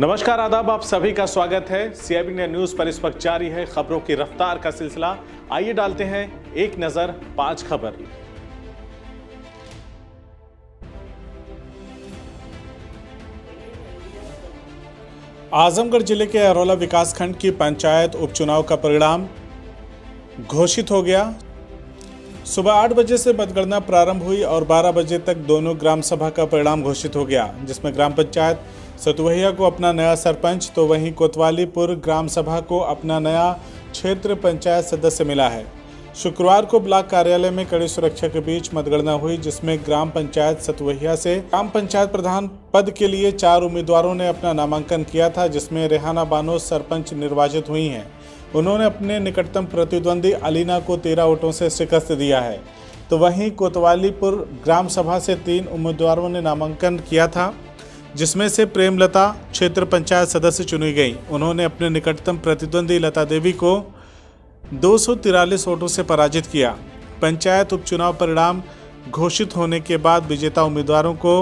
नमस्कार आदाब आप सभी का स्वागत है सीआईबी इंडिया न्यूज पर इस वक्त जारी है खबरों की रफ्तार का सिलसिला आइए डालते हैं एक नजर पांच खबर आजमगढ़ जिले के अरोला विकासखंड की पंचायत उपचुनाव का परिणाम घोषित हो गया सुबह आठ बजे से मतगणना प्रारंभ हुई और बारह बजे तक दोनों ग्राम सभा का परिणाम घोषित हो गया जिसमें ग्राम पंचायत सतुवैया को अपना नया सरपंच तो वहीं कोतवालीपुर ग्राम सभा को अपना नया क्षेत्र पंचायत सदस्य मिला है शुक्रवार को ब्लॉक कार्यालय में कड़ी सुरक्षा के बीच मतगणना हुई जिसमें ग्राम पंचायत सतवहिया से ग्राम पंचायत प्रधान पद के लिए चार उम्मीदवारों ने अपना नामांकन किया था जिसमें रेहाना बानो सरपंच निर्वाचित हुई हैं उन्होंने अपने निकटतम प्रतिद्वंदी अलीना को तेरह वोटों से शिकस्त दिया है तो वहीं कोतवालीपुर ग्राम सभा से तीन उम्मीदवारों ने नामांकन किया था जिसमें से प्रेमलता क्षेत्र पंचायत सदस्य चुनी गई उन्होंने अपने निकटतम प्रतिद्वंदी लता देवी को दो वोटों से पराजित किया पंचायत उपचुनाव परिणाम घोषित होने के बाद विजेता उम्मीदवारों को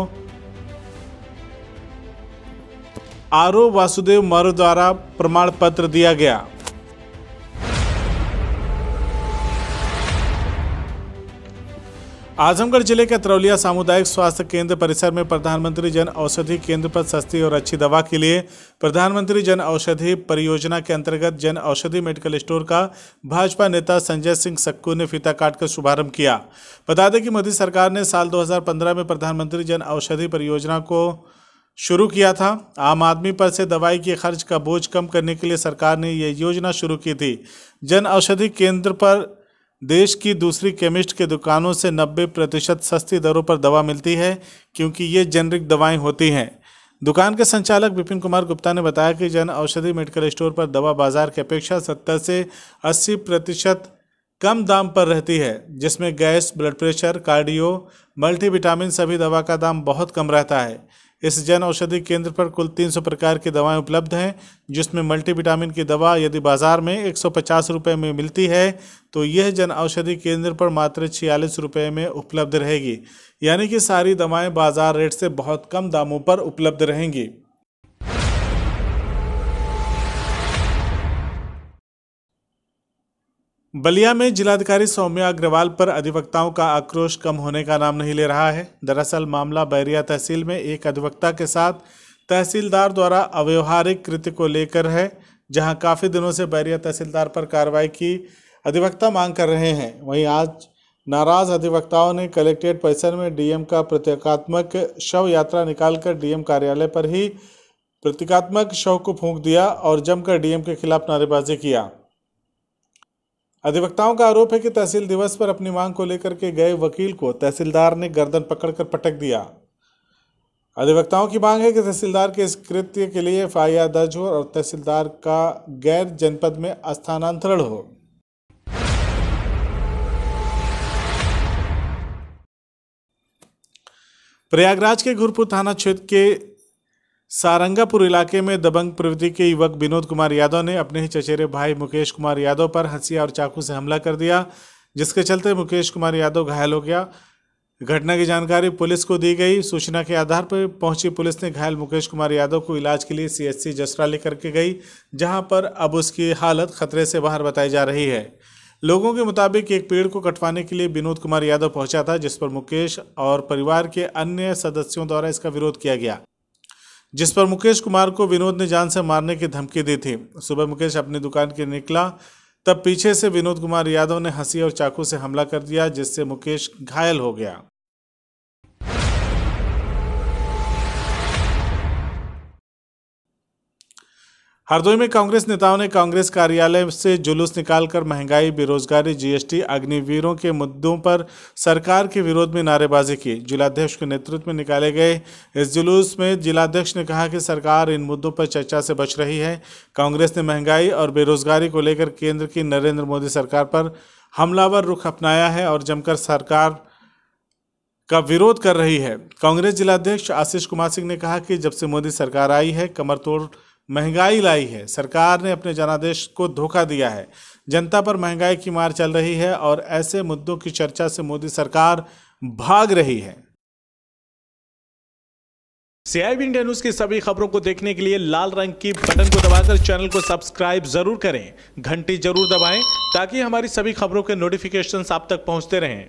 आरओ वासुदेव मारो द्वारा प्रमाण पत्र दिया गया आजमगढ़ जिले के त्रौलिया सामुदायिक स्वास्थ्य केंद्र परिसर में प्रधानमंत्री जन औषधि केंद्र पर सस्ती और अच्छी दवा के लिए प्रधानमंत्री जन औषधि परियोजना के अंतर्गत जन औषधि मेडिकल स्टोर का भाजपा नेता संजय सिंह सक्कू ने फीता काट कर शुभारंभ किया बता दें कि मोदी सरकार ने साल 2015 में प्रधानमंत्री जन औषधि परियोजना को शुरू किया था आम आदमी पर से दवाई के खर्च का बोझ कम करने के लिए सरकार ने यह योजना शुरू की थी जन औषधि केंद्र पर देश की दूसरी केमिस्ट के दुकानों से 90 प्रतिशत सस्ती दरों पर दवा मिलती है क्योंकि ये जेनरिक दवाएं होती हैं दुकान के संचालक विपिन कुमार गुप्ता ने बताया कि जन औषधि मेडिकल स्टोर पर दवा बाजार की अपेक्षा सत्तर से अस्सी प्रतिशत कम दाम पर रहती है जिसमें gas blood pressure cardio multivitamin सभी दवा का दाम बहुत कम रहता है इस जन औषधि केंद्र पर कुल 300 प्रकार की दवाएं उपलब्ध हैं जिसमें मल्टीविटामिन की दवा यदि बाजार में एक सौ रुपये में मिलती है तो यह जन औषधि केंद्र पर मात्र छियालीस रुपये में उपलब्ध रहेगी यानी कि सारी दवाएं बाजार रेट से बहुत कम दामों पर उपलब्ध रहेंगी बलिया में जिलाधिकारी सौम्या अग्रवाल पर अधिवक्ताओं का आक्रोश कम होने का नाम नहीं ले रहा है दरअसल मामला बैरिया तहसील में एक अधिवक्ता के साथ तहसीलदार द्वारा अव्यवहारिक कृत्य को लेकर है जहां काफ़ी दिनों से बैरिया तहसीलदार पर कार्रवाई की अधिवक्ता मांग कर रहे हैं वहीं आज नाराज़ अधिवक्ताओं ने कलेक्ट्रेट परिसर में डीएम का प्रतीकात्मक शव यात्रा निकालकर डीएम कार्यालय पर ही प्रतीकात्मक शव को फूंक दिया और जमकर डीएम के खिलाफ नारेबाजी किया अधिवक्ताओं का आरोप है कि तहसील दिवस पर अपनी मांग को लेकर के गए वकील को तहसीलदार ने गर्दन पकड़कर पटक दिया अधिवक्ताओं की मांग है कि तहसीलदार के इस कृत्य के लिए एफ दर्ज हो और तहसीलदार का गैर जनपद में स्थानांतरण हो प्रयागराज के घुरपुर थाना क्षेत्र के सारंगापुर इलाके में दबंग प्रवृत्ति के युवक विनोद कुमार यादव ने अपने ही चचेरे भाई मुकेश कुमार यादव पर हंसिया और चाकू से हमला कर दिया जिसके चलते मुकेश कुमार यादव घायल हो गया घटना की जानकारी पुलिस को दी गई सूचना के आधार पर पहुंची पुलिस ने घायल मुकेश कुमार यादव को इलाज के लिए सी जसरा लेकर के गई जहां पर अब उसकी हालत खतरे से बाहर बताई जा रही है लोगों के मुताबिक एक पेड़ को कटवाने के लिए विनोद कुमार यादव पहुंचा था जिस पर मुकेश और परिवार के अन्य सदस्यों द्वारा इसका विरोध किया गया जिस पर मुकेश कुमार को विनोद ने जान से मारने की धमकी दी थी सुबह मुकेश अपनी दुकान के निकला तब पीछे से विनोद कुमार यादव ने हंसी और चाकू से हमला कर दिया जिससे मुकेश घायल हो गया हरदोई में कांग्रेस नेताओं ने कांग्रेस कार्यालय से जुलूस निकालकर महंगाई बेरोजगारी जीएसटी अग्निवीरों के मुद्दों पर सरकार के विरोध में नारेबाजी की जिलाध्यक्ष के नेतृत्व में निकाले गए इस जुलूस में जिलाध्यक्ष ने कहा कि सरकार इन मुद्दों पर चर्चा से बच रही है कांग्रेस ने महंगाई और बेरोजगारी को लेकर केंद्र की नरेंद्र मोदी सरकार पर हमलावर रुख अपनाया है और जमकर सरकार का विरोध कर रही है कांग्रेस जिलाध्यक्ष आशीष कुमार सिंह ने कहा कि जब से मोदी सरकार आई है कमर तोड़ महंगाई लाई है सरकार ने अपने जनादेश को धोखा दिया है जनता पर महंगाई की मार चल रही है और ऐसे मुद्दों की चर्चा से मोदी सरकार भाग रही है सीआईबी इंडिया न्यूज की सभी खबरों को देखने के लिए लाल रंग की बटन को दबाकर चैनल को सब्सक्राइब जरूर करें घंटी जरूर दबाएं ताकि हमारी सभी खबरों के नोटिफिकेशन आप तक पहुंचते रहें